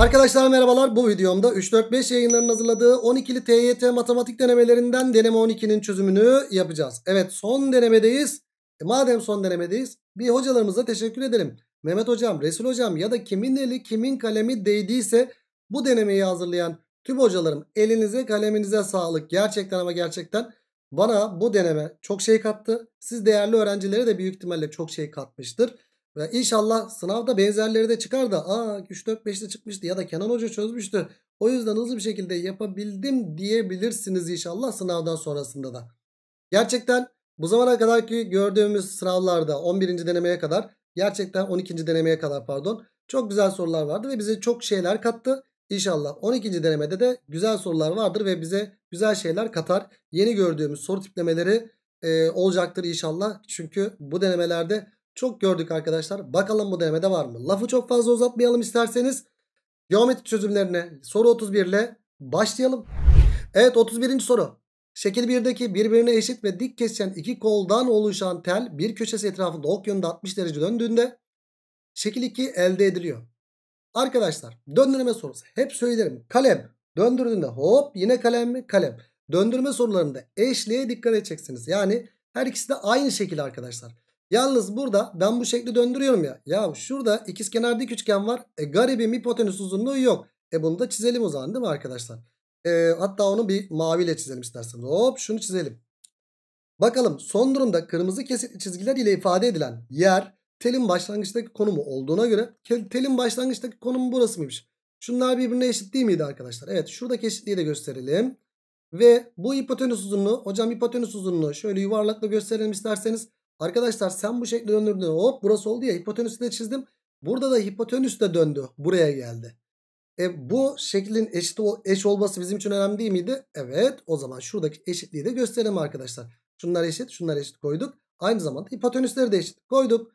Arkadaşlar merhabalar bu videomda 3-4-5 yayınlarının hazırladığı 12'li TYT matematik denemelerinden deneme 12'nin çözümünü yapacağız. Evet son denemedeyiz. E, madem son denemedeyiz bir hocalarımıza teşekkür edelim. Mehmet hocam, Resul hocam ya da kimin eli kimin kalemi değdiyse bu denemeyi hazırlayan tüm hocalarım elinize kaleminize sağlık. Gerçekten ama gerçekten bana bu deneme çok şey kattı. Siz değerli öğrencilere de büyük ihtimalle çok şey katmıştır. Ve inşallah sınavda benzerleri de çıkar da aa 3-4-5'te çıkmıştı ya da Kenan Hoca çözmüştü. O yüzden hızlı bir şekilde yapabildim diyebilirsiniz inşallah sınavdan sonrasında da. Gerçekten bu zamana kadar ki gördüğümüz sınavlarda 11. denemeye kadar gerçekten 12. denemeye kadar pardon çok güzel sorular vardı ve bize çok şeyler kattı. İnşallah 12. denemede de güzel sorular vardır ve bize güzel şeyler katar. Yeni gördüğümüz soru tiplemeleri e, olacaktır inşallah. Çünkü bu denemelerde çok gördük arkadaşlar. Bakalım bu demede var mı? Lafı çok fazla uzatmayalım isterseniz. Geometri çözümlerine soru 31 ile başlayalım. Evet 31. soru. Şekil 1'deki birbirine eşit ve dik kesişen iki koldan oluşan tel bir köşesi etrafında ok yönünde 60 derece döndüğünde şekil 2 elde ediliyor. Arkadaşlar döndürme sorusu. Hep söylerim kalem döndürdüğünde hop yine kalem mi? Kalem. Döndürme sorularında eşliğe dikkat edeceksiniz. Yani her ikisi de aynı şekil arkadaşlar. Yalnız burada ben bu şekli döndürüyorum ya. Ya şurada ikizkenar dik üçgen var. E garibim hipotenüs uzunluğu yok. E bunu da çizelim o zaman değil mi arkadaşlar? E, hatta onu bir maviyle çizelim isterseniz. Hop şunu çizelim. Bakalım son durumda kırmızı kesitli çizgiler ile ifade edilen yer telin başlangıçtaki konumu olduğuna göre telin başlangıçtaki konumu burası mıymış? Şunlar birbirine eşit değil miydi arkadaşlar? Evet şuradaki eşitliği de gösterelim. Ve bu hipotenüs uzunluğu hocam hipotenüs uzunluğu şöyle yuvarlakla gösterelim isterseniz. Arkadaşlar sen bu şekli döndürdün. Hop burası oldu ya hipotenüsü de çizdim. Burada da hipotenüs de döndü. Buraya geldi. E, bu şeklin eşit, eş olması bizim için önemli değil miydi? Evet. O zaman şuradaki eşitliği de gösterelim arkadaşlar. Şunlar eşit, şunlar eşit koyduk. Aynı zamanda hipotenüsleri de eşit koyduk.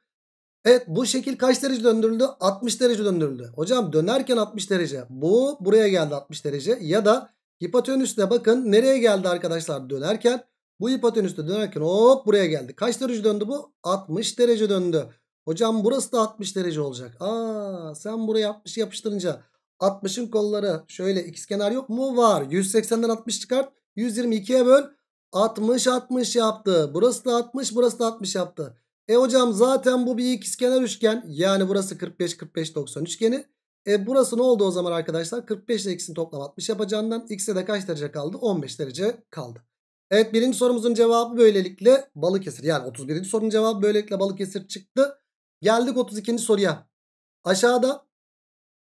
Evet bu şekil kaç derece döndürüldü? 60 derece döndürüldü. Hocam dönerken 60 derece. Bu buraya geldi 60 derece. Ya da hipotenüsle bakın nereye geldi arkadaşlar dönerken? Bu hipotenüste dönerken hop buraya geldi. Kaç derece döndü bu? 60 derece döndü. Hocam burası da 60 derece olacak. Aa sen buraya 60 yapıştırınca 60'ın kolları şöyle ikizkenar yok mu? Var. 180'den 60 çıkart. 122'ye böl. 60 60 yaptı. Burası da 60 burası da 60 yaptı. E hocam zaten bu bir ikizkenar üçgen. Yani burası 45 45 90 üçgeni. E burası ne oldu o zaman arkadaşlar? 45 ile x'in toplam 60 yapacağından x'e de kaç derece kaldı? 15 derece kaldı. Evet birinci sorumuzun cevabı böylelikle Balıkesir. Yani 31. sorunun cevabı böylelikle Balıkesir çıktı. Geldik 32. soruya. Aşağıda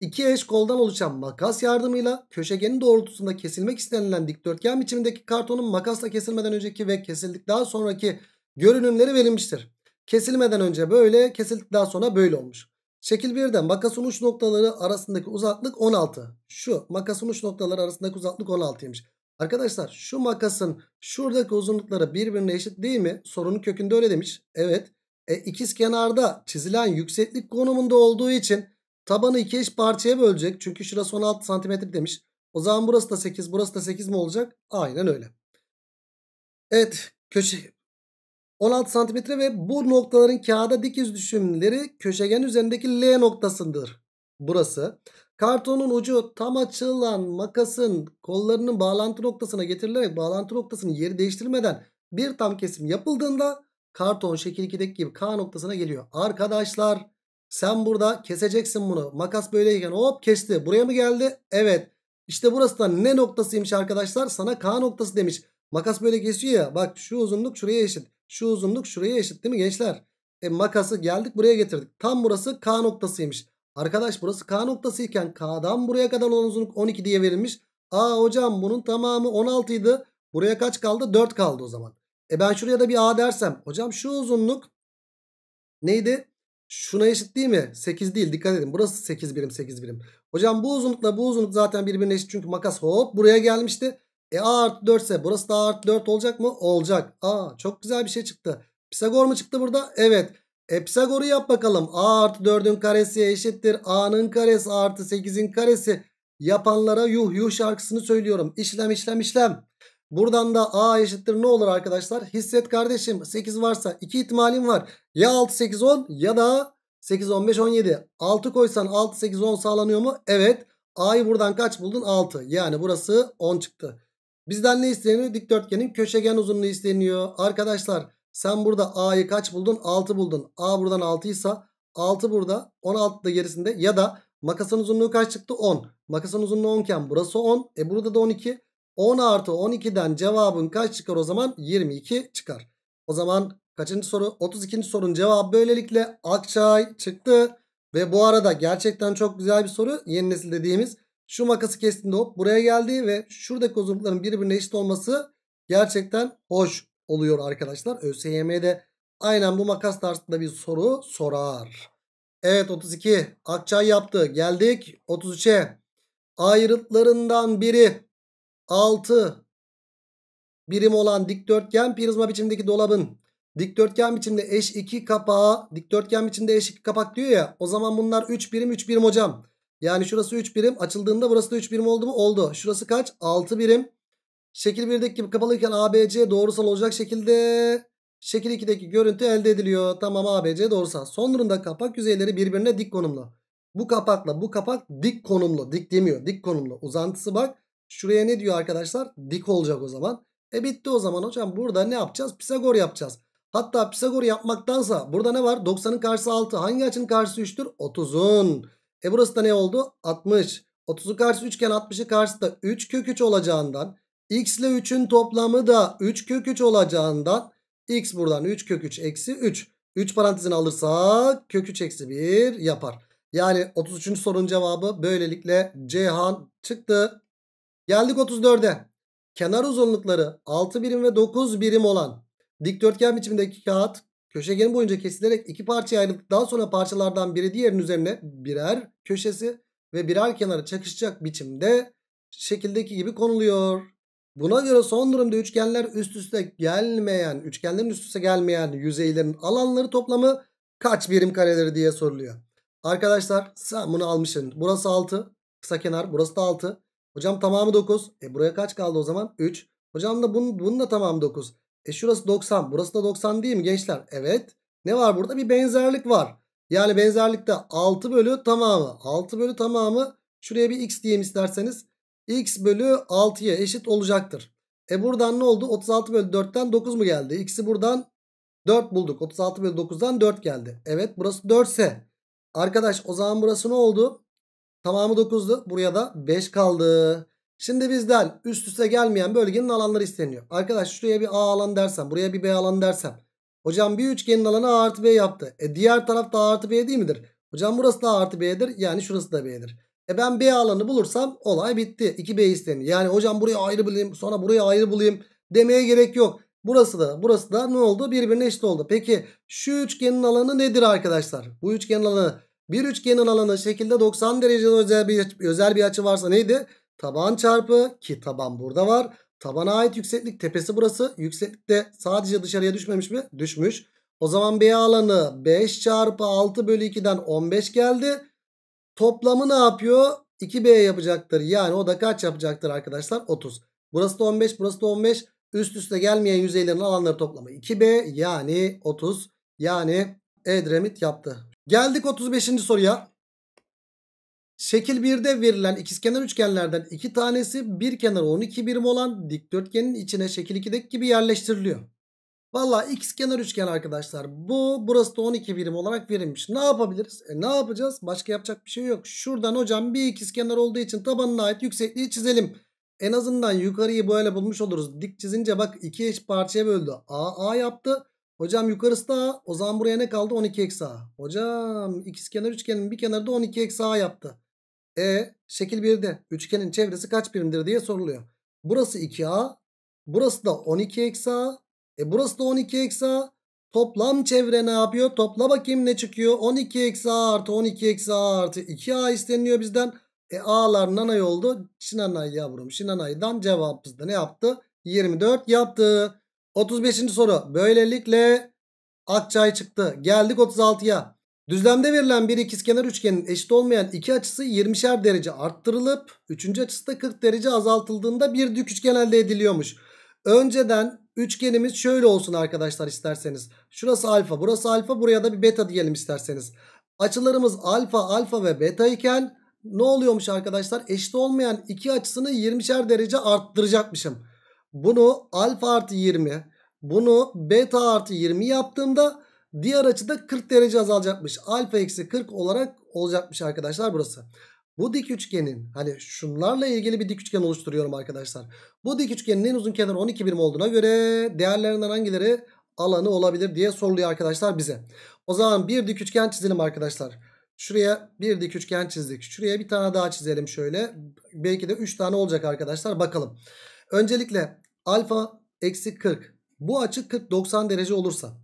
iki eş koldan oluşan makas yardımıyla köşegenin doğrultusunda kesilmek istenilen dikdörtgen biçimindeki kartonun makasla kesilmeden önceki ve kesildik daha sonraki görünümleri verilmiştir. Kesilmeden önce böyle, kesildik daha sonra böyle olmuş. Şekil 1'de makasın uç noktaları arasındaki uzaklık 16. Şu makasın uç noktaları arasındaki uzaklık 16'ymış. Arkadaşlar şu makasın şuradaki uzunlukları birbirine eşit değil mi? Sorunun kökünde öyle demiş. Evet. E, ikiz kenarda çizilen yükseklik konumunda olduğu için tabanı iki eş parçaya bölecek. Çünkü şurası 16 santimetre demiş. O zaman burası da 8 burası da 8 mi olacak? Aynen öyle. Evet köşe 16 santimetre ve bu noktaların kağıda dikiz düşümleri köşegen üzerindeki L noktasındır. Burası. Kartonun ucu tam açılan makasın kollarının bağlantı noktasına getirilerek bağlantı noktasının yeri değiştirmeden bir tam kesim yapıldığında karton şekil 2'deki gibi K noktasına geliyor. Arkadaşlar sen burada keseceksin bunu. Makas böyleyken hop kesti. Buraya mı geldi? Evet. İşte burası da ne noktasıymış arkadaşlar? Sana K noktası demiş. Makas böyle kesiyor ya. Bak şu uzunluk şuraya eşit. Şu uzunluk şuraya eşit değil mi gençler? E makası geldik buraya getirdik. Tam burası K noktasıymış. Arkadaş burası K noktası iken K'dan buraya kadar olan uzunluk 12 diye verilmiş. Aa hocam bunun tamamı 16 idi. Buraya kaç kaldı? 4 kaldı o zaman. E ben şuraya da bir A dersem. Hocam şu uzunluk neydi? Şuna eşit değil mi? 8 değil dikkat edin. Burası 8 birim 8 birim. Hocam bu uzunlukla bu uzunluk zaten birbirine eşit. Çünkü makas hop buraya gelmişti. E A artı 4 ise burası da A artı 4 olacak mı? Olacak. Aa çok güzel bir şey çıktı. Pisagor mu çıktı burada? Evet. Epsagoru yap bakalım. A artı 4'ün karesi eşittir. A'nın karesi artı 8'in karesi. Yapanlara yuh yuh şarkısını söylüyorum. İşlem işlem işlem. Buradan da A eşittir ne olur arkadaşlar? Hisset kardeşim 8 varsa 2 ihtimalim var. Ya 6 8 10 ya da 8 15 17. 6 koysan 6 8 10 sağlanıyor mu? Evet. A'yı buradan kaç buldun? 6. Yani burası 10 çıktı. Bizden ne isteniyor? Dikdörtgenin köşegen uzunluğu isteniyor. Arkadaşlar sen burada A'yı kaç buldun? 6 buldun. A buradan 6 ise 6 burada 16 da gerisinde ya da makasın uzunluğu kaç çıktı? 10. Makasın uzunluğu 10 iken burası 10. E burada da 12. 10 artı 12'den cevabın kaç çıkar o zaman? 22 çıkar. O zaman kaçıncı soru? 32. sorunun cevabı böylelikle Akçay çıktı. Ve bu arada gerçekten çok güzel bir soru. Yeni nesil dediğimiz şu makası kestiğinde hop buraya geldi ve şuradaki uzunlukların birbirine eşit olması gerçekten hoş oluyor arkadaşlar. ÖSYM'de aynen bu makas tarzında bir soru sorar. Evet 32 Akçay yaptı. Geldik 33'e. Ayrıtlarından biri 6 birim olan dikdörtgen prizma biçimdeki dolabın dikdörtgen biçimde eş 2 kapağı dikdörtgen biçimde eş 2 kapak diyor ya o zaman bunlar 3 birim 3 birim hocam. Yani şurası 3 birim açıldığında burası da 3 birim oldu mu? Oldu. Şurası kaç? 6 birim. Şekil 1'deki gibi kapalıyken ABC doğrusal olacak şekilde şekil 2'deki görüntü elde ediliyor. Tamam ABC doğrusal. Son durumda kapak yüzeyleri birbirine dik konumlu. Bu kapakla bu kapak dik konumlu. Dik demiyor. Dik konumlu. Uzantısı bak. Şuraya ne diyor arkadaşlar? Dik olacak o zaman. E bitti o zaman hocam. Burada ne yapacağız? Pisagor yapacağız. Hatta Pisagor yapmaktansa burada ne var? 90'ın karşısı 6. Hangi açının karşısı 3'tür? 30'un. E burası da ne oldu? 60. 30'u karşısı 3 iken 60'ı karşısı da 3 kök 3 olacağından x ile 3'ün toplamı da 3 kök 3 olacağından x buradan 3 kök 3 eksi 3. 3 parantezini alırsak kök 3 eksi 1 yapar. Yani 33. sorunun cevabı böylelikle Ceyhan çıktı. Geldik 34'e. Kenar uzunlukları 6 birim ve 9 birim olan dikdörtgen biçimindeki kağıt köşegen boyunca kesilerek iki parçaya ayrıldıktan sonra parçalardan biri diğerinin üzerine birer köşesi ve birer kenarı çakışacak biçimde şekildeki gibi konuluyor. Buna göre son durumda üçgenler üst üste gelmeyen, üçgenlerin üst üste gelmeyen yüzeylerin alanları toplamı kaç birim kareleri diye soruluyor. Arkadaşlar sen bunu almışsın. Burası 6. Kısa kenar. Burası da 6. Hocam tamamı 9. E buraya kaç kaldı o zaman? 3. Hocam da bunun, bunun da tamamı 9. E şurası 90. Burası da 90 değil mi gençler? Evet. Ne var burada? Bir benzerlik var. Yani benzerlikte 6 bölü tamamı. 6 bölü tamamı. Şuraya bir x diyeyim isterseniz x bölü 6'ya eşit olacaktır. E buradan ne oldu? 36 bölü 4'ten 9 mu geldi? X'i buradan 4 bulduk. 36 bölü 9'dan 4 geldi. Evet burası 4 ise arkadaş o zaman burası ne oldu? Tamamı 9'du. Buraya da 5 kaldı. Şimdi bizden üst üste gelmeyen bölgenin alanları isteniyor. Arkadaş şuraya bir A alan dersem buraya bir B alan dersem. Hocam bir üçgenin alanı A artı B yaptı. E diğer taraf da A artı B değil midir? Hocam burası da A artı B'dir. Yani şurası da B'dir. E ben B alanı bulursam olay bitti. 2B isteniyor. Yani hocam buraya ayrı bulayım sonra buraya ayrı bulayım demeye gerek yok. Burası da burası da ne oldu? Birbirine eşit oldu. Peki şu üçgenin alanı nedir arkadaşlar? Bu üçgenin alanı bir üçgenin alanı şekilde 90 derecede özel bir, özel bir açı varsa neydi? Taban çarpı ki taban burada var. Tabana ait yükseklik tepesi burası. Yükseklikte sadece dışarıya düşmemiş mi? Düşmüş. O zaman B alanı 5 çarpı 6 bölü 2'den 15 geldi. Toplamı ne yapıyor? 2B yapacaktır. Yani o da kaç yapacaktır arkadaşlar? 30. Burası da 15, burası da 15. Üst üste gelmeyen yüzeylerin alanları toplamı 2B yani 30. Yani Edremit yaptı. Geldik 35. soruya. Şekil 1'de verilen ikizkenar üçgenlerden iki tanesi bir kenarı 12 birim olan dikdörtgenin içine şekil 2'deki gibi yerleştiriliyor. Valla x kenar üçgen arkadaşlar. Bu burası da 12 birim olarak verilmiş. Ne yapabiliriz? E, ne yapacağız? Başka yapacak bir şey yok. Şuradan hocam bir ikizkenar olduğu için tabanına ait yüksekliği çizelim. En azından yukarıyı böyle bulmuş oluruz. Dik çizince bak iki eş parçaya böldü. A A yaptı. Hocam yukarısı da A. O zaman buraya ne kaldı? 12 eksi A. Hocam ikizkenar üçgenin bir kenarı da 12 eksi A yaptı. E şekil 1'de üçgenin çevresi kaç birimdir diye soruluyor. Burası 2A. Burası da 12 eksi A. E burası da 12 eksi a. Toplam çevre ne yapıyor? Topla bakayım ne çıkıyor? 12 eksi a artı 12 eksi a artı 2a isteniliyor bizden. E a'lar nanay oldu. ay yavrum aydan şinanaydan cevabımızda ne yaptı? 24 yaptı. 35. soru. Böylelikle Akçay çıktı. Geldik 36'ya. Düzlemde verilen bir ikizkenar üçgenin eşit olmayan iki açısı 20'şer derece arttırılıp 3. açısı da 40 derece azaltıldığında bir dik üçgen elde ediliyormuş. Önceden Üçgenimiz şöyle olsun arkadaşlar isterseniz. Şurası alfa burası alfa buraya da bir beta diyelim isterseniz. Açılarımız alfa alfa ve beta iken ne oluyormuş arkadaşlar? Eşit olmayan iki açısını 20'şer derece arttıracakmışım. Bunu alfa artı 20 bunu beta artı 20 yaptığımda diğer açıda 40 derece azalacakmış. Alfa eksi 40 olarak olacakmış arkadaşlar burası. Bu dik üçgenin hani şunlarla ilgili bir dik üçgen oluşturuyorum arkadaşlar. Bu dik üçgenin en uzun kenarı 12 birim olduğuna göre değerlerinden hangileri alanı olabilir diye soruluyor arkadaşlar bize. O zaman bir dik üçgen çizelim arkadaşlar. Şuraya bir dik üçgen çizdik. Şuraya bir tane daha çizelim şöyle. Belki de 3 tane olacak arkadaşlar bakalım. Öncelikle alfa eksi 40. Bu açı 40-90 derece olursa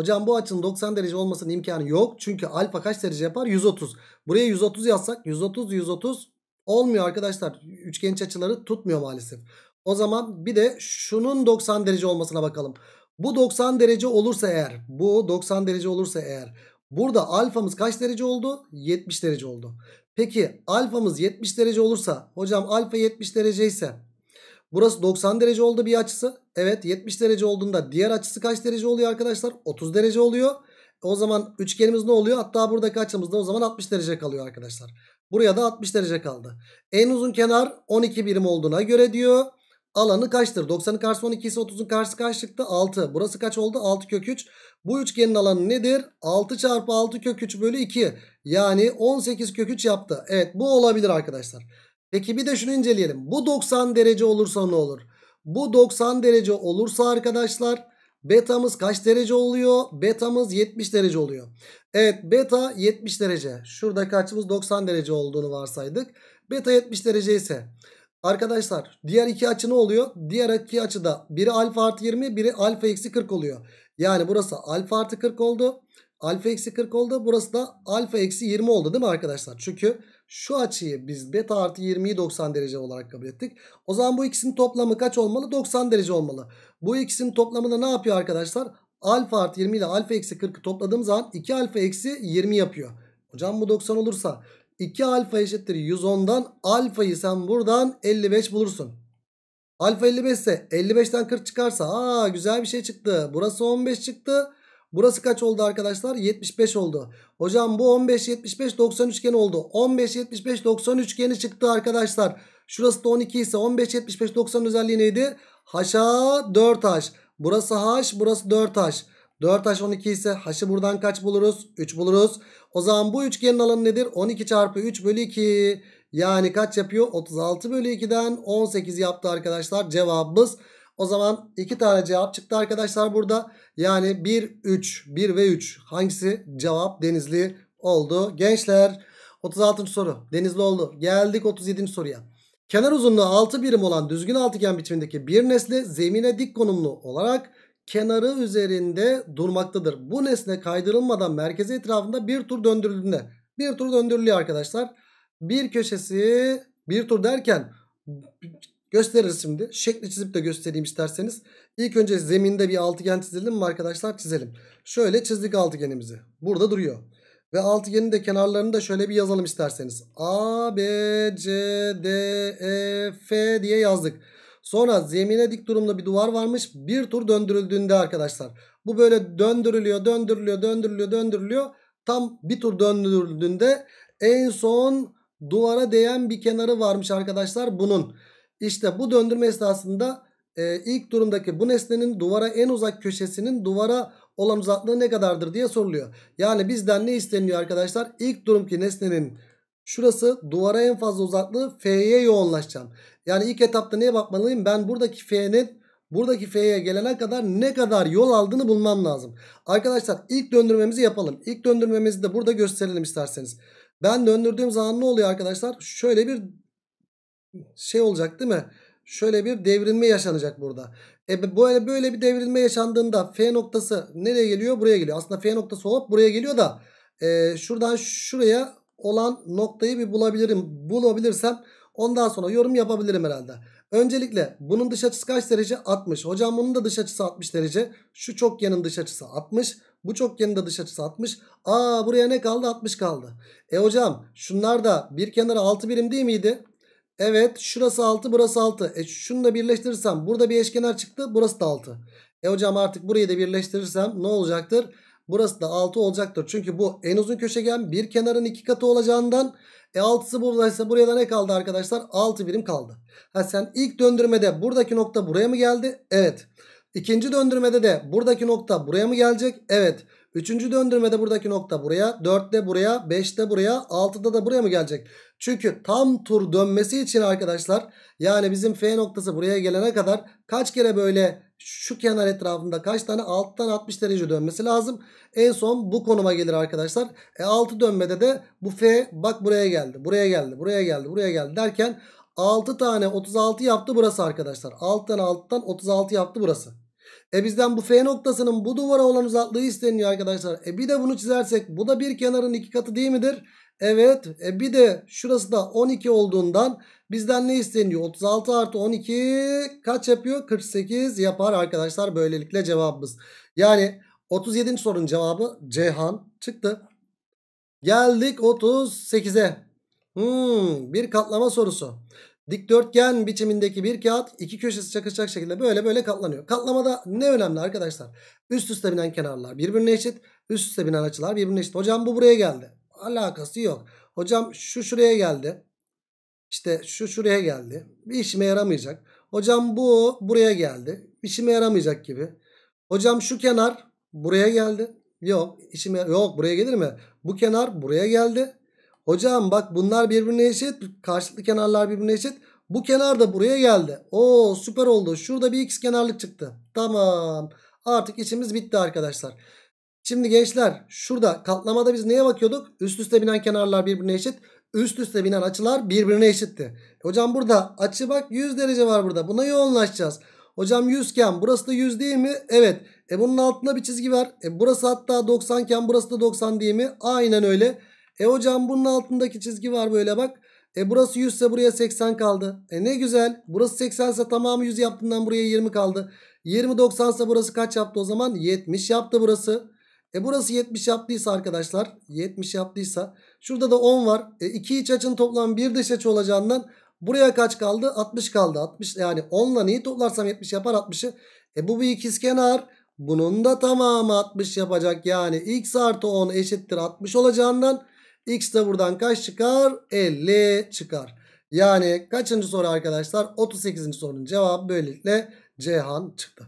Hocam bu açının 90 derece olmasının imkanı yok. Çünkü alfa kaç derece yapar? 130. Buraya 130 yazsak 130 130 olmuyor arkadaşlar. Üçgenç açıları tutmuyor maalesef. O zaman bir de şunun 90 derece olmasına bakalım. Bu 90 derece olursa eğer bu 90 derece olursa eğer burada alfamız kaç derece oldu? 70 derece oldu. Peki alfamız 70 derece olursa hocam alfa 70 derece ise burası 90 derece oldu bir açısı. Evet 70 derece olduğunda diğer açısı kaç derece oluyor arkadaşlar? 30 derece oluyor. O zaman üçgenimiz ne oluyor? Hatta buradaki açımızda o zaman 60 derece kalıyor arkadaşlar. Buraya da 60 derece kaldı. En uzun kenar 12 birim olduğuna göre diyor. Alanı kaçtır? 90'ın karşısı 12 ise 30'un karşısı kaç çıktı? 6. Burası kaç oldu? 6 kök 3. Bu üçgenin alanı nedir? 6 çarpı 6 kök 3 bölü 2. Yani 18 kök 3 yaptı. Evet bu olabilir arkadaşlar. Peki bir de şunu inceleyelim. Bu 90 derece olursa ne olur? Bu 90 derece olursa arkadaşlar betamız kaç derece oluyor? Betamız 70 derece oluyor. Evet beta 70 derece. Şuradaki açımız 90 derece olduğunu varsaydık. Beta 70 derece ise arkadaşlar diğer iki açı ne oluyor? Diğer iki açı da biri alfa artı 20 biri alfa eksi 40 oluyor. Yani burası alfa artı 40 oldu. Alfa eksi 40 oldu. Burası da alfa eksi 20 oldu değil mi arkadaşlar? Çünkü şu açıyı biz beta artı 20'yi 90 derece olarak kabul ettik. O zaman bu ikisinin toplamı kaç olmalı? 90 derece olmalı. Bu ikisinin toplamında ne yapıyor arkadaşlar? Alfa artı 20 ile alfa eksi 40'ı topladığım zaman 2 alfa eksi 20 yapıyor. Hocam bu 90 olursa 2 alfa eşittir 110'dan alfayı sen buradan 55 bulursun. Alfa 55 ise 55'ten 40 çıkarsa aa güzel bir şey çıktı. Burası 15 çıktı. Burası kaç oldu arkadaşlar? 75 oldu. Hocam bu 15 75 90 üçgen oldu. 15 75 90 üçgeni çıktı arkadaşlar. Şurası da 12 ise 15 75 90 özelliği neydi? Haşa 4 haş. Burası haş, burası 4 haş. 4 haş 12 ise haşı buradan kaç buluruz? 3 buluruz. O zaman bu üçgenin alanı nedir? 12 çarpı 3 bölü 2. Yani kaç yapıyor? 36 bölü 2'den 18 yaptı arkadaşlar. Cevabımız o zaman iki tane cevap çıktı arkadaşlar burada. Yani 1, 3, 1 ve 3 hangisi cevap Denizli oldu? Gençler 36. soru Denizli oldu. Geldik 37. soruya. Kenar uzunluğu 6 birim olan düzgün altıgen biçimindeki bir nesne zemine dik konumlu olarak kenarı üzerinde durmaktadır. Bu nesne kaydırılmadan merkezi etrafında bir tur döndürüldüğünde bir tur döndürülüyor arkadaşlar. Bir köşesi bir tur derken Gösteririz şimdi. Şekli çizip de göstereyim isterseniz. İlk önce zeminde bir altıgen çizelim mi arkadaşlar? Çizelim. Şöyle çizdik altıgenimizi. Burada duruyor. Ve altıgenin de kenarlarını da şöyle bir yazalım isterseniz. A, B, C, D, E, F diye yazdık. Sonra zemine dik durumda bir duvar varmış. Bir tur döndürüldüğünde arkadaşlar. Bu böyle döndürülüyor, döndürülüyor, döndürülüyor, döndürülüyor. Tam bir tur döndürüldüğünde en son duvara değen bir kenarı varmış arkadaşlar bunun. İşte bu döndürme esnasında e, ilk durumdaki bu nesnenin duvara en uzak köşesinin duvara olan uzaklığı ne kadardır diye soruluyor. Yani bizden ne isteniyor arkadaşlar? İlk durumki nesnenin şurası duvara en fazla uzaklığı F'ye yoğunlaşacağım. Yani ilk etapta neye bakmalıyım? Ben buradaki F'nin buradaki F'ye gelene kadar ne kadar yol aldığını bulmam lazım. Arkadaşlar ilk döndürmemizi yapalım. İlk döndürmemizi de burada gösterelim isterseniz. Ben döndürdüğüm zaman ne oluyor arkadaşlar? Şöyle bir şey olacak değil mi? Şöyle bir devrilme yaşanacak burada. E böyle böyle bir devrilme yaşandığında F noktası nereye geliyor? Buraya geliyor. Aslında F noktası olup buraya geliyor da e, şuradan şuraya olan noktayı bir bulabilirim. Bulabilirsem ondan sonra yorum yapabilirim herhalde. Öncelikle bunun dış açısı kaç derece? 60. Hocam bunun da dış açısı 60 derece. Şu çokgenin dış açısı 60. Bu çokgenin de dış açısı 60. Aa buraya ne kaldı? 60 kaldı. E hocam şunlar da bir kenara 6 birim değil miydi? Evet şurası 6 burası 6. E şunu da birleştirirsem burada bir eşkenar çıktı burası da 6. E hocam artık burayı da birleştirirsem ne olacaktır? Burası da 6 olacaktır. Çünkü bu en uzun köşegen bir kenarın iki katı olacağından e 6'sı buradaysa buraya da ne kaldı arkadaşlar? 6 birim kaldı. Ha sen ilk döndürmede buradaki nokta buraya mı geldi? Evet. İkinci döndürmede de buradaki nokta buraya mı gelecek? Evet. Üçüncü döndürmede buradaki nokta buraya. Dörtte buraya. Beşte buraya. Altıda da buraya mı gelecek? Çünkü tam tur dönmesi için arkadaşlar yani bizim F noktası buraya gelene kadar kaç kere böyle şu kenar etrafında kaç tane alttan 60 derece dönmesi lazım. En son bu konuma gelir arkadaşlar. E 6 dönmede de bu F bak buraya geldi. Buraya geldi. Buraya geldi. Buraya geldi derken 6 tane 36 yaptı burası arkadaşlar. Alttan alttan 36 yaptı burası. E bizden bu F noktasının bu duvara olan uzaklığı isteniyor arkadaşlar. E bir de bunu çizersek bu da bir kenarın iki katı değil midir? Evet. E bir de şurası da 12 olduğundan bizden ne isteniyor? 36 artı 12 kaç yapıyor? 48 yapar arkadaşlar. Böylelikle cevabımız. Yani 37. sorunun cevabı Ceyhan çıktı. Geldik 38'e. Hmm, bir katlama sorusu. Dikdörtgen biçimindeki bir kağıt iki köşesi çakışacak şekilde böyle böyle katlanıyor. Katlamada ne önemli arkadaşlar? Üst üste binen kenarlar birbirine eşit. Üst üste binen açılar birbirine eşit. Hocam bu buraya geldi. Alakası yok. Hocam şu şuraya geldi. İşte şu şuraya geldi. Bir işime yaramayacak. Hocam bu buraya geldi. İşime yaramayacak gibi. Hocam şu kenar buraya geldi. Yok işime yok buraya gelir mi? Bu kenar buraya geldi. Hocam bak bunlar birbirine eşit. Karşılıklı kenarlar birbirine eşit. Bu kenar da buraya geldi. Oo süper oldu. Şurada bir x kenarlık çıktı. Tamam. Artık işimiz bitti arkadaşlar. Şimdi gençler şurada katlamada biz neye bakıyorduk? Üst üste binen kenarlar birbirine eşit. Üst üste binen açılar birbirine eşitti. Hocam burada açı bak 100 derece var burada. Buna yoğunlaşacağız. Hocam 100 ken, burası da 100 değil mi? Evet. E bunun altında bir çizgi var. E burası hatta 90 ken, burası da 90 değil mi? Aynen öyle. E hocam bunun altındaki çizgi var böyle bak. E burası 100 ise buraya 80 kaldı. E ne güzel. Burası 80 ise tamamı 100 yaptığından buraya 20 kaldı. 20 90 ise burası kaç yaptı o zaman? 70 yaptı burası. E burası 70 yaptıysa arkadaşlar 70 yaptıysa şurada da 10 var. E 2 iç açın toplam 1 dış açı olacağından buraya kaç kaldı? 60 kaldı. 60 yani 10 ile neyi toplarsam 70 yapar 60'ı. E bu bir ikizkenar. Bunun da tamamı 60 yapacak. Yani x artı 10 eşittir 60 olacağından X de buradan kaç çıkar? 50 çıkar. Yani kaçıncı soru arkadaşlar? 38. sorunun cevabı böylelikle Cihan çıktı.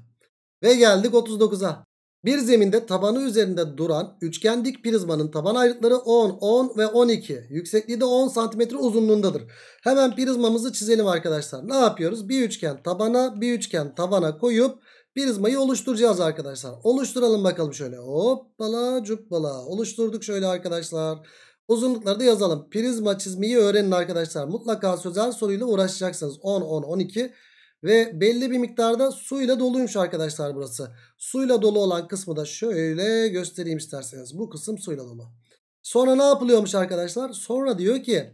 Ve geldik 39'a. Bir zeminde tabanı üzerinde duran üçgen dik prizmanın taban ayrıtları 10, 10 ve 12. Yüksekliği de 10 cm uzunluğundadır. Hemen prizmamızı çizelim arkadaşlar. Ne yapıyoruz? Bir üçgen tabana, bir üçgen tabana koyup prizmayı oluşturacağız arkadaşlar. Oluşturalım bakalım şöyle. Hoppala cuppala. Oluşturduk şöyle arkadaşlar. Uzunluklarda yazalım. Prizma çizmeyi öğrenin arkadaşlar. Mutlaka sözel soruyla uğraşacaksınız. 10, 10, 12 ve belli bir miktarda suyla doluymuş arkadaşlar burası. Suyla dolu olan kısmı da şöyle göstereyim isterseniz. Bu kısım suyla dolu. Sonra ne yapılıyormuş arkadaşlar? Sonra diyor ki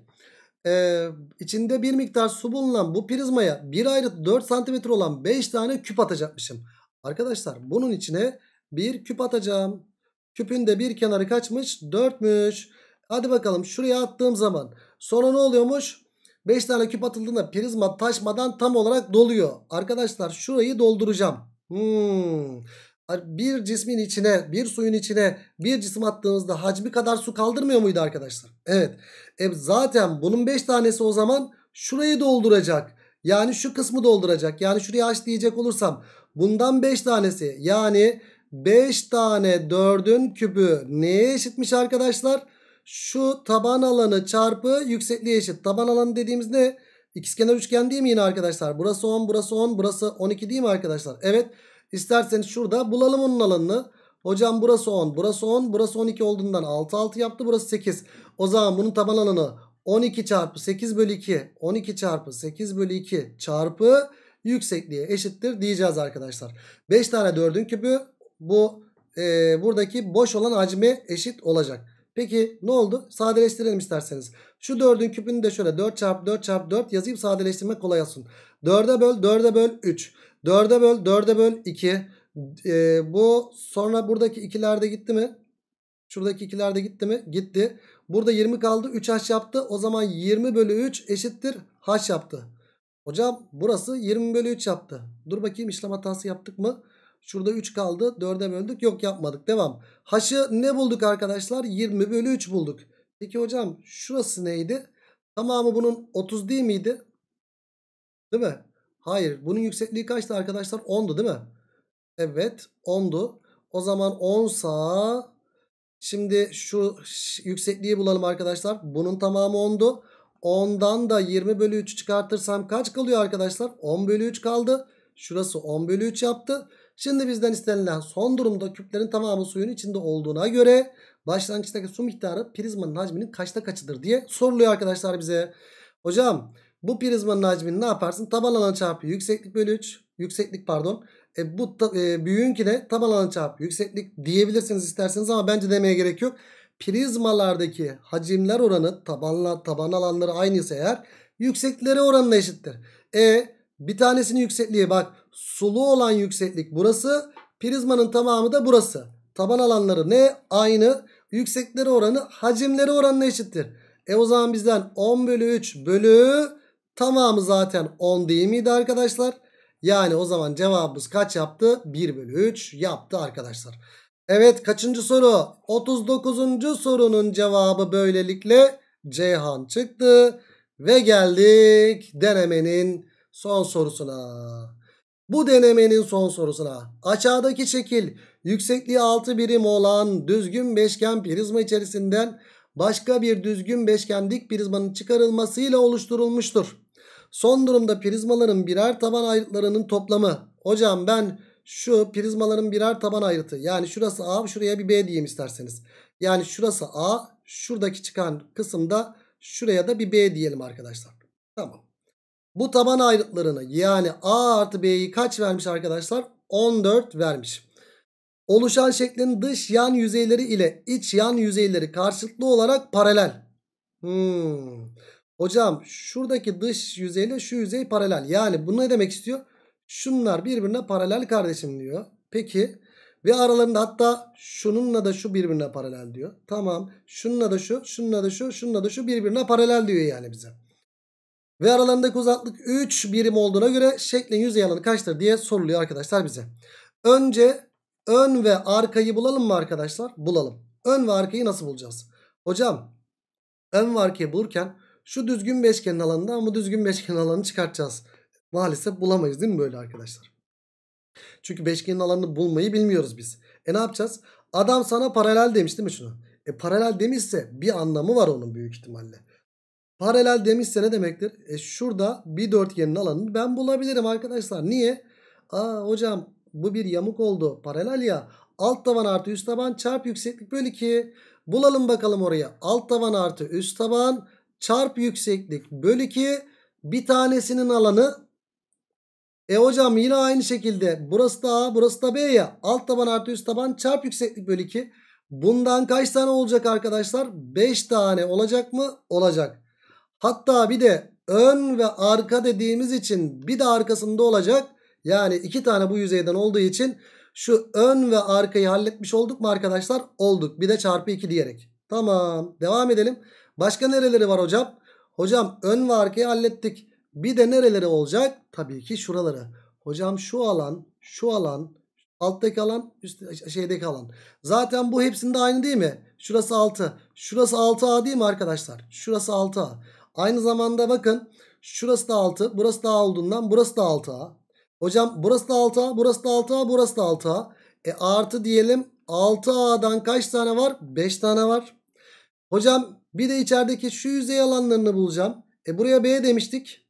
e, içinde bir miktar su bulunan bu prizmaya bir ayrı 4 santimetre olan 5 tane küp atacakmışım. Arkadaşlar bunun içine bir küp atacağım. Küpün de bir kenarı kaçmış? 4'müş. Hadi bakalım şuraya attığım zaman sonra ne oluyormuş? 5 tane küp atıldığında prizma taşmadan tam olarak doluyor. Arkadaşlar şurayı dolduracağım. Hmm. Bir cismin içine bir suyun içine bir cisim attığınızda hacmi kadar su kaldırmıyor muydu arkadaşlar? Evet. E zaten bunun 5 tanesi o zaman şurayı dolduracak. Yani şu kısmı dolduracak. Yani şuraya aç diyecek olursam bundan 5 tanesi yani 5 tane 4'ün kübü neye eşitmiş arkadaşlar? şu taban alanı çarpı yüksekliğe eşit. Taban alanı dediğimiz ne? İkizkenar üçgen değil mi yine arkadaşlar? Burası 10, burası 10, burası 12 değil mi arkadaşlar? Evet. İsterseniz şurada bulalım onun alanını. Hocam burası 10, burası 10, burası 12 olduğundan 6, 6 yaptı. Burası 8. O zaman bunun taban alanı 12 çarpı 8 bölü 2. 12 çarpı 8 bölü 2 çarpı yüksekliğe eşittir diyeceğiz arkadaşlar. 5 tane 4'ün küpü bu e, buradaki boş olan hacme eşit olacak. Peki ne oldu? Sadeleştirelim isterseniz. Şu 4'ün küpünü de şöyle 4 çarpı 4 çarpı 4 yazayım sadeleştirme kolay olsun. 4'e böl 4'e böl 3. 4'e böl 4'e böl 2. Ee, bu sonra buradaki ikilerde gitti mi? Şuradaki ikilerde gitti mi? Gitti. Burada 20 kaldı. 3h yaptı. O zaman 20 bölü 3 eşittir h yaptı. Hocam burası 20 bölü 3 yaptı. Dur bakayım işlem hatası yaptık mı? Şurada 3 kaldı. 4'e böldük. Yok yapmadık. Devam. H'ı ne bulduk arkadaşlar? 20 bölü 3 bulduk. Peki hocam şurası neydi? Tamamı bunun 30 değil miydi? Değil mi? Hayır. Bunun yüksekliği kaçtı arkadaşlar? 10'du değil mi? Evet 10'du. O zaman 10 şimdi şu yüksekliği bulalım arkadaşlar. Bunun tamamı 10'du. 10'dan da 20 bölü 3'ü çıkartırsam kaç kalıyor arkadaşlar? 10 bölü 3 kaldı. Şurası 10 bölü 3 yaptı. Şimdi bizden istenilen son durumda küplerin tamamı suyun içinde olduğuna göre başlangıçtaki su miktarı prizmanın hacminin kaçta kaçıdır diye soruluyor arkadaşlar bize. Hocam bu prizmanın hacmini ne yaparsın? Taban alan çarpı yükseklik bölü 3. Yükseklik pardon. E, bu e, büyüğünkine taban alan çarpı yükseklik diyebilirsiniz isterseniz ama bence demeye gerek yok. Prizmalardaki hacimler oranı tabanla, taban alanları aynıysa eğer yükseklikleri oranına eşittir. E bir tanesinin yüksekliği bak Sulu olan yükseklik burası. Prizmanın tamamı da burası. Taban alanları ne? Aynı. Yüksekleri oranı hacimleri oranına eşittir. E o zaman bizden 10 bölü 3 bölü tamamı zaten 10 değil miydi arkadaşlar? Yani o zaman cevabımız kaç yaptı? 1 bölü 3 yaptı arkadaşlar. Evet kaçıncı soru? 39. sorunun cevabı böylelikle Ceyhan çıktı. Ve geldik denemenin son sorusuna. Bu denemenin son sorusuna aşağıdaki şekil yüksekliği 6 birim olan düzgün beşgen prizma içerisinden başka bir düzgün beşgen dik prizmanın çıkarılmasıyla oluşturulmuştur. Son durumda prizmaların birer taban ayrıtlarının toplamı. Hocam ben şu prizmaların birer taban ayrıtı yani şurası A şuraya bir B diyeyim isterseniz. Yani şurası A şuradaki çıkan kısımda şuraya da bir B diyelim arkadaşlar. Tamam. Bu taban ayrıtlarını yani A artı B'yi kaç vermiş arkadaşlar? 14 vermiş. Oluşan şeklin dış yan yüzeyleri ile iç yan yüzeyleri karşılıklı olarak paralel. Hmm. Hocam şuradaki dış yüzeyle şu yüzey paralel. Yani bu ne demek istiyor? Şunlar birbirine paralel kardeşim diyor. Peki ve aralarında hatta şununla da şu birbirine paralel diyor. Tamam şununla da şu, şununla da şu, şununla da şu birbirine paralel diyor yani bize. Ve aralarındaki uzaklık 3 birim olduğuna göre şeklin yüzey alanı kaçtır diye soruluyor arkadaşlar bize. Önce ön ve arkayı bulalım mı arkadaşlar? Bulalım. Ön ve arkayı nasıl bulacağız? Hocam ön ve arkayı bulurken şu düzgün beşgenin alanında bu düzgün beşgenin alanını çıkartacağız. Maalesef bulamayız değil mi böyle arkadaşlar? Çünkü beşgenin alanını bulmayı bilmiyoruz biz. E ne yapacağız? Adam sana paralel demiş değil mi şunu? E paralel demişse bir anlamı var onun büyük ihtimalle. Paralel demişse ne demektir? E şurada bir dörtgenin alanını ben bulabilirim arkadaşlar. Niye? Aa hocam bu bir yamuk oldu. Paralel ya. Alt taban artı üst taban çarp yükseklik bölü 2. Bulalım bakalım oraya. Alt taban artı üst taban çarp yükseklik bölü 2. Bir tanesinin alanı. E hocam yine aynı şekilde. Burası da A burası da B ya. Alt taban artı üst taban çarp yükseklik bölü 2. Bundan kaç tane olacak arkadaşlar? 5 tane olacak mı? Olacak. Hatta bir de ön ve arka dediğimiz için bir de arkasında olacak. Yani iki tane bu yüzeyden olduğu için şu ön ve arkayı halletmiş olduk mu arkadaşlar? Olduk. Bir de çarpı 2 diyerek. Tamam. Devam edelim. Başka nereleri var hocam? Hocam ön ve arkayı hallettik. Bir de nereleri olacak? Tabii ki şuraları. Hocam şu alan, şu alan, alttaki alan, üst, şeydeki alan. Zaten bu hepsinde aynı değil mi? Şurası 6. Şurası 6A değil mi arkadaşlar? Şurası 6A. Aynı zamanda bakın şurası da 6 burası da A olduğundan burası da 6A. Hocam burası da 6A burası da 6A burası da 6A. E artı diyelim 6A'dan kaç tane var? 5 tane var. Hocam bir de içerideki şu yüzey alanlarını bulacağım. E buraya B demiştik.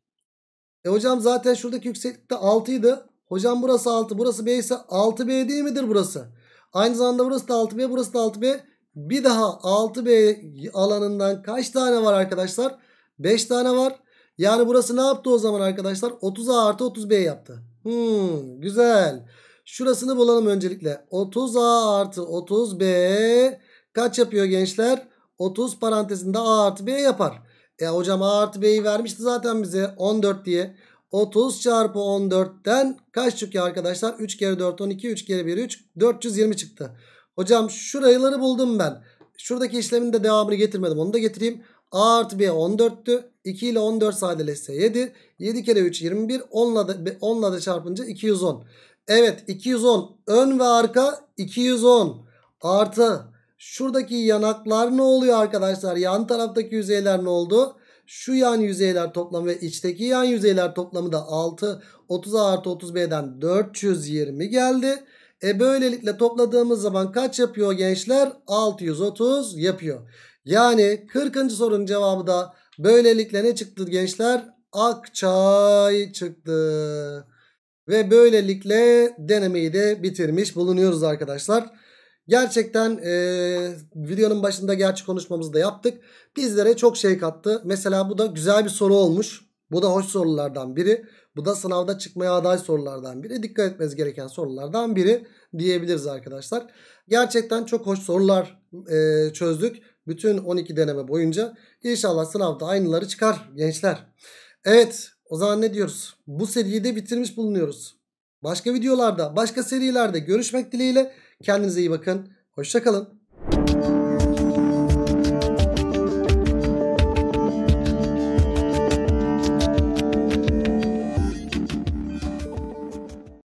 E hocam zaten şuradaki yükseklikte 6 Hocam burası 6 burası B ise 6B değil midir burası? Aynı zamanda burası da 6B burası da 6B. Bir daha 6B alanından kaç tane var arkadaşlar? 5 tane var. Yani burası ne yaptı o zaman arkadaşlar? 30A artı 30B yaptı. Hmm, güzel. Şurasını bulalım öncelikle. 30A artı 30B kaç yapıyor gençler? 30 parantezinde A artı B yapar. E hocam A artı B'yi vermişti zaten bize 14 diye. 30 çarpı 14'ten kaç çıkıyor arkadaşlar? 3 kere 4 12 3 kere 1 3 420 çıktı. Hocam şurayları buldum ben. Şuradaki işlemin de devamını getirmedim. Onu da getireyim. A artı B 14'tü. 2 ile 14 sadeleşse 7. 7 kere 3 21. 10 ile de, 10 ile de çarpınca 210. Evet 210 ön ve arka 210 artı şuradaki yanaklar ne oluyor arkadaşlar? Yan taraftaki yüzeyler ne oldu? Şu yan yüzeyler toplamı ve içteki yan yüzeyler toplamı da 6. 30 artı 30B'den 420 geldi. E böylelikle topladığımız zaman kaç yapıyor gençler? 630 yapıyor. Yani 40. sorunun cevabı da böylelikle ne çıktı gençler? Akçay çıktı. Ve böylelikle denemeyi de bitirmiş bulunuyoruz arkadaşlar. Gerçekten e, videonun başında gerçek konuşmamızı da yaptık. Bizlere çok şey kattı. Mesela bu da güzel bir soru olmuş. Bu da hoş sorulardan biri. Bu da sınavda çıkmaya aday sorulardan biri. Dikkat etmeniz gereken sorulardan biri diyebiliriz arkadaşlar. Gerçekten çok hoş sorular e, çözdük. Bütün 12 deneme boyunca inşallah sınavda aynıları çıkar gençler. Evet o zaman ne diyoruz? Bu seriyi de bitirmiş bulunuyoruz. Başka videolarda başka serilerde görüşmek dileğiyle kendinize iyi bakın. Hoşçakalın.